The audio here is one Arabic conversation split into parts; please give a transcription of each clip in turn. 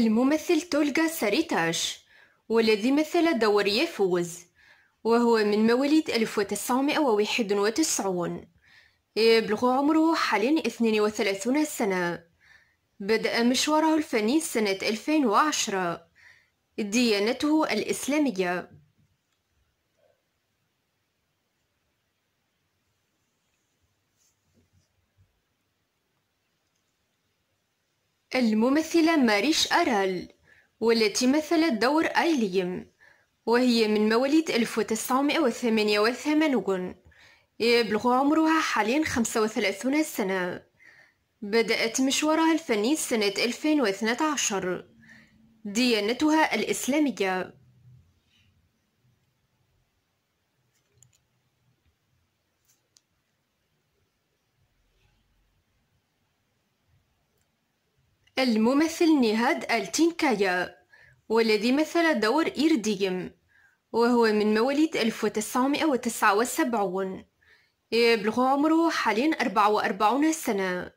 الممثل تولغا ساريتاش والذي مثل دور يفوز وهو من مواليد 1991 يبلغ عمره حاليا 32 سنة بدأ مشواره الفني سنة 2010 ديانته الإسلامية الممثلة ماريش أرال والتي مثلت دور آيليم وهي من مواليد 1988 يبلغ عمرها حاليا 35 سنة بدأت مشوارها الفني سنة 2012 ديانتها الإسلامية الممثل نهاد التينكايا والذي مثل دور إيرديم وهو من مواليد 1979 يبلغ عمره حاليا 44 سنة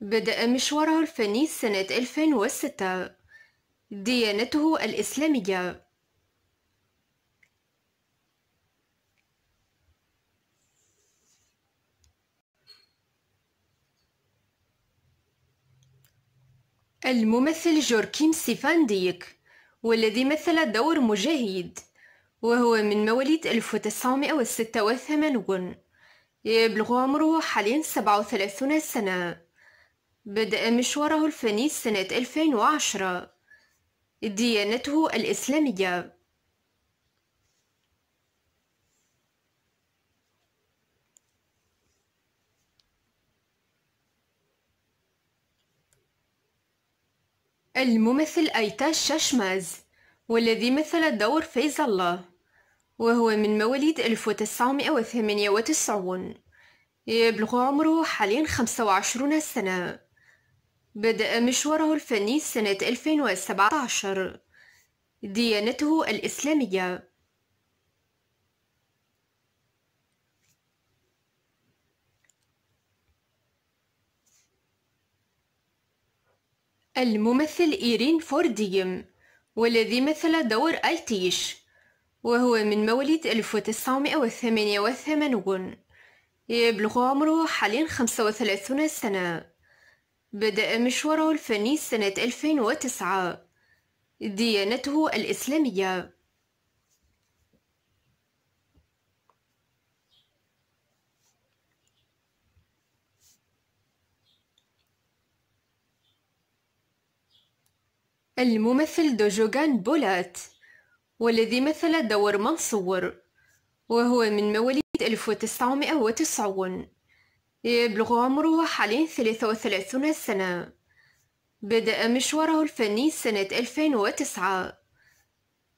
بدأ مشواره الفني سنة 2006 ديانته الإسلامية الممثل جوركيم سيفانديك والذي مثل دور مجاهد وهو من مواليد 1986 يبلغ عمره حاليا 37 سنة بدأ مشواره الفني سنة 2010 ديانته الإسلامية الممثل أيتاش شاشماز والذي مثل دور فيز الله وهو من مواليد 1998 يبلغ عمره حاليا 25 سنة بدأ مشواره الفني سنة 2017 ديانته الإسلامية الممثل إيرين فورديم والذي مثل دور ألتيش وهو من مواليد 1988 يبلغ عمره حاليا 35 سنة بدأ مشواره الفني سنة 2009 ديانته الإسلامية الممثل دوجوغان بولات والذي مثل دور منصور وهو من مواليد 1990 يبلغ عمره حاليا 33 سنة بدأ مشواره الفني سنة 2009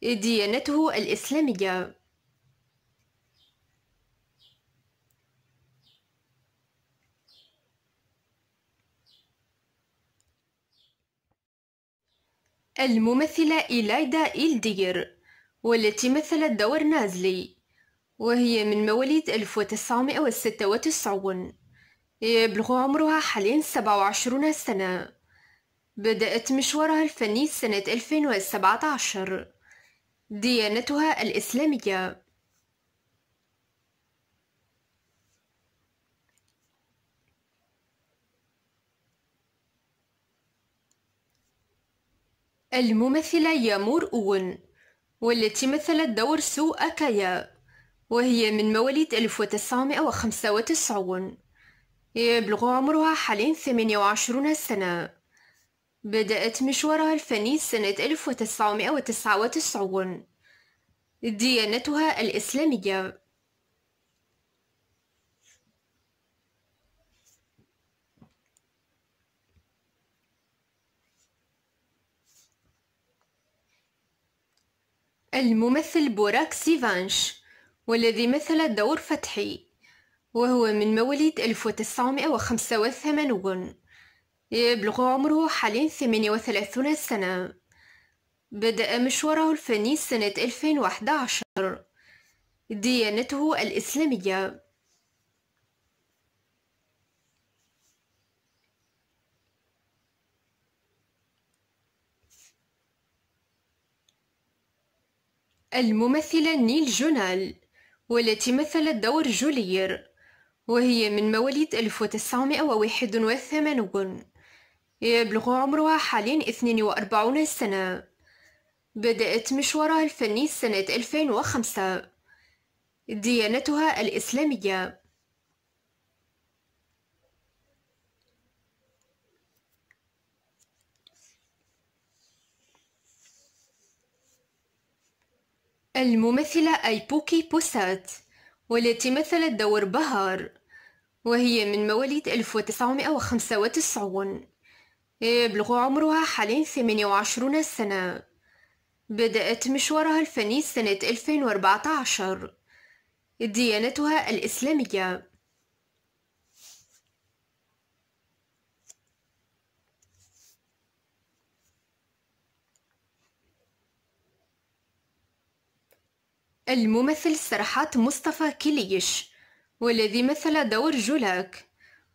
ديانته الإسلامية الممثلة إلايدا إلدير والتي مثلت دور نازلي وهي من مواليد 1996 يبلغ عمرها حاليا 27 سنة بدأت مشوارها الفني سنة 2017 ديانتها الإسلامية الممثلة يامور أون والتي مثلت دور سو أكايا وهي من مواليد 1995 يبلغ عمرها حاليا 28 سنة بدأت مشوارها الفني سنة 1999 ديانتها الإسلامية الممثل بوراك سيفانش والذي مثل دور فتحي وهو من مواليد 1985 يبلغ عمره حاليا 38 سنة بدأ مشواره الفني سنة 2011 ديانته الإسلامية الممثلة نيل جونال والتي مثلت دور جولير وهي من مواليد 1981 يبلغ عمرها حاليا 42 سنة بدأت مشوارها الفني سنة 2005 ديانتها الإسلامية الممثلة أيبوكي بوسات والتي مثلت دور بهار وهي من مواليد 1995 يبلغ عمرها حاليا 28 سنة بدأت مشوارها الفني سنة 2014 ديانتها الإسلامية الممثل سرحات مصطفى كليش والذي مثل دور جولاك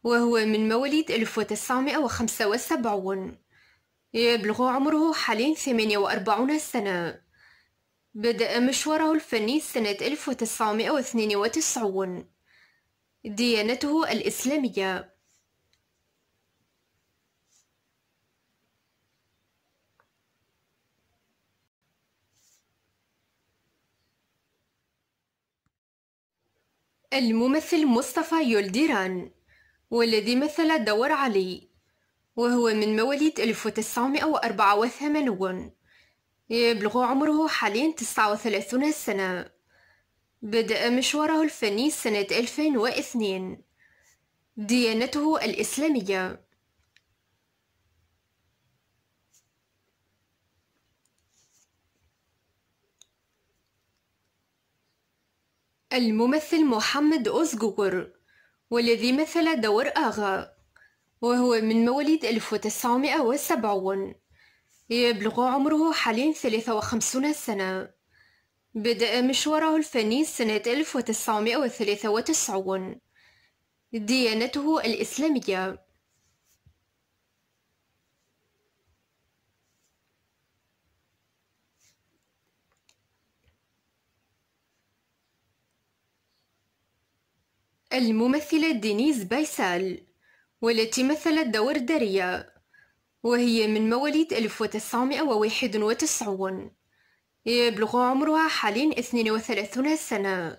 وهو من مواليد 1975 يبلغ عمره حاليا 48 سنة بدأ مشواره الفني سنة 1992 ديانته الإسلامية الممثل مصطفى يولديران والذي مثل دور علي وهو من مواليد 1984 يبلغ عمره حاليا 39 سنة بدأ مشواره الفني سنة 2002 ديانته الإسلامية الممثل محمد أوزجور والذي مثل دور آغا وهو من مواليد 1970 يبلغ عمره حاليا 53 سنة بدأ مشواره الفني سنة 1993 ديانته الإسلامية الممثلة دينيز بايسال والتي مثلت دور داريا وهي من مواليد 1991 يبلغ عمرها حاليا 32 سنة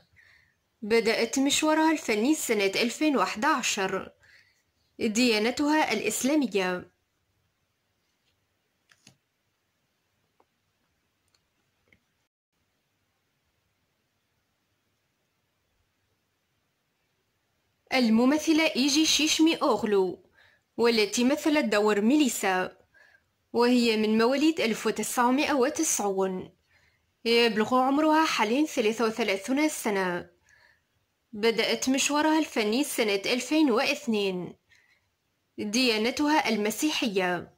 بدأت مشوارها الفني سنة 2011 ديانتها الإسلامية الممثلة إيجي شيشمي أوغلو والتي مثلت دور ميليسا وهي من مواليد 1990 يبلغ عمرها حاليا 33 سنة بدأت مشوارها الفني سنة 2002 ديانتها المسيحية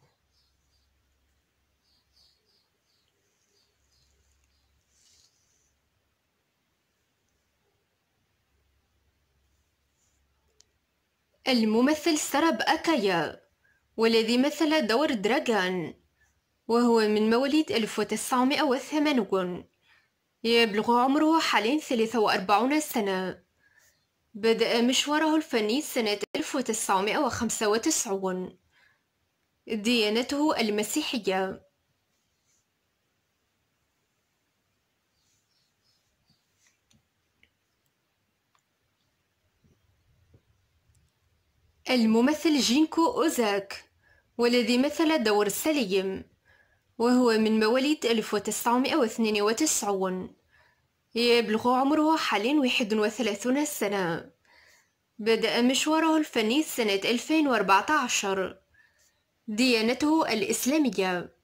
الممثل سرب أكايا والذي مثل دور دراغان وهو من مواليد 1980 يبلغ عمره حاليا 43 سنة بدأ مشواره الفني سنة 1995 ديانته المسيحية الممثل جينكو أوزاك والذي مثل دور سليم وهو من مواليد 1992 يبلغ عمره حاليا 31 سنة بدأ مشواره الفني سنة 2014 ديانته الإسلامية